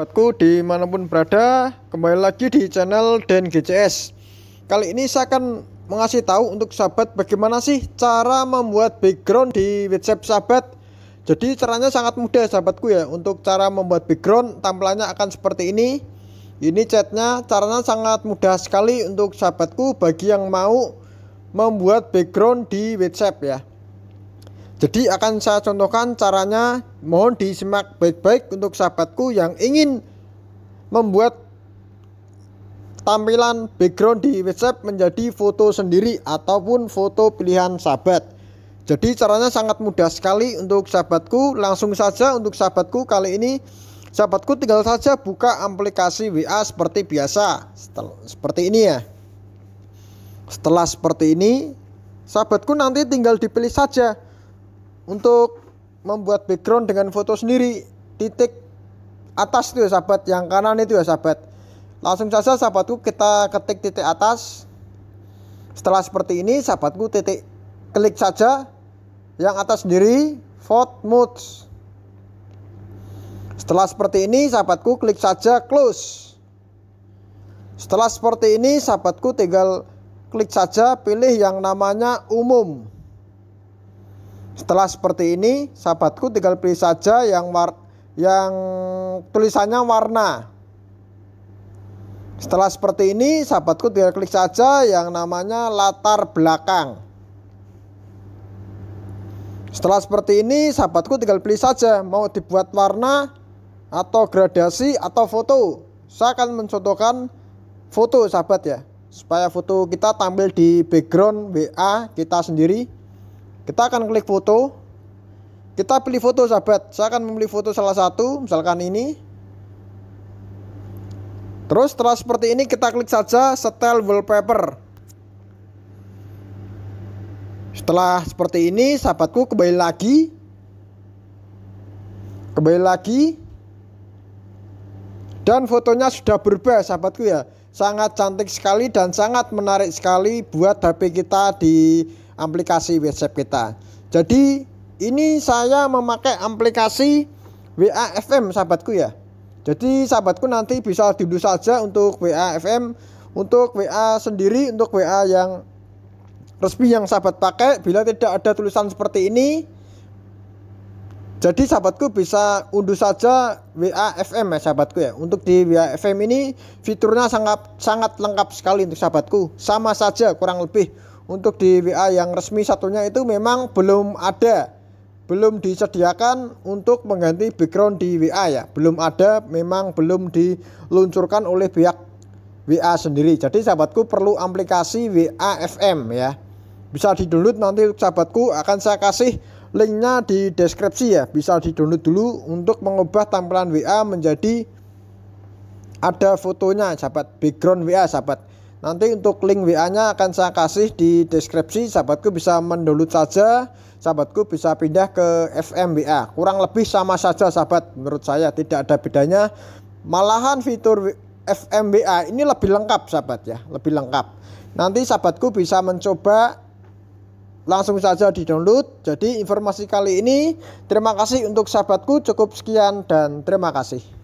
Sahabatku dimanapun berada, kembali lagi di channel Den GCS. Kali ini saya akan mengasih tahu untuk sahabat bagaimana sih cara membuat background di WhatsApp sahabat. Jadi caranya sangat mudah sahabatku ya. Untuk cara membuat background tampilannya akan seperti ini. Ini chatnya caranya sangat mudah sekali untuk sahabatku bagi yang mau membuat background di WhatsApp ya. Jadi akan saya contohkan caranya, mohon disimak baik-baik untuk sahabatku yang ingin membuat tampilan background di WhatsApp menjadi foto sendiri ataupun foto pilihan sahabat. Jadi caranya sangat mudah sekali untuk sahabatku. Langsung saja untuk sahabatku kali ini sahabatku tinggal saja buka aplikasi WA seperti biasa. seperti ini ya. Setelah seperti ini, sahabatku nanti tinggal dipilih saja untuk membuat background dengan foto sendiri titik atas itu ya sahabat yang kanan itu ya sahabat langsung saja sahabatku kita ketik titik atas setelah seperti ini sahabatku titik klik saja yang atas sendiri vote mode setelah seperti ini sahabatku klik saja close setelah seperti ini sahabatku tinggal klik saja pilih yang namanya umum setelah seperti ini, sahabatku tinggal pilih saja yang war yang tulisannya warna. Setelah seperti ini, sahabatku tinggal klik saja yang namanya latar belakang. Setelah seperti ini, sahabatku tinggal pilih saja mau dibuat warna atau gradasi atau foto. Saya akan mencontohkan foto sahabat ya, supaya foto kita tampil di background WA kita sendiri. Kita akan klik foto. Kita pilih foto sahabat. Saya akan memilih foto salah satu, misalkan ini. Terus setelah seperti ini kita klik saja setel wallpaper. Setelah seperti ini sahabatku kembali lagi. Kembali lagi. Dan fotonya sudah berubah sahabatku ya sangat cantik sekali dan sangat menarik sekali buat HP kita di aplikasi WhatsApp kita. Jadi ini saya memakai aplikasi WA FM sahabatku ya. Jadi sahabatku nanti bisa dulu saja untuk WA FM, untuk WA sendiri, untuk WA yang resmi yang sahabat pakai bila tidak ada tulisan seperti ini. Jadi sahabatku bisa unduh saja WA FM ya sahabatku ya. Untuk di WA FM ini fiturnya sangat sangat lengkap sekali untuk sahabatku. Sama saja kurang lebih untuk di WA yang resmi satunya itu memang belum ada belum disediakan untuk mengganti background di WA ya belum ada memang belum diluncurkan oleh pihak WA sendiri jadi sahabatku perlu aplikasi WA FM ya bisa didownload nanti sahabatku akan saya kasih linknya di deskripsi ya bisa didownload dulu untuk mengubah tampilan WA menjadi ada fotonya sahabat background WA sahabat Nanti untuk link WA-nya akan saya kasih di deskripsi. Sahabatku bisa mendownload saja. Sahabatku bisa pindah ke FMWA. Kurang lebih sama saja sahabat menurut saya tidak ada bedanya. Malahan fitur FMWA ini lebih lengkap sahabat ya, lebih lengkap. Nanti sahabatku bisa mencoba langsung saja di download jadi informasi kali ini terima kasih untuk sahabatku cukup sekian dan terima kasih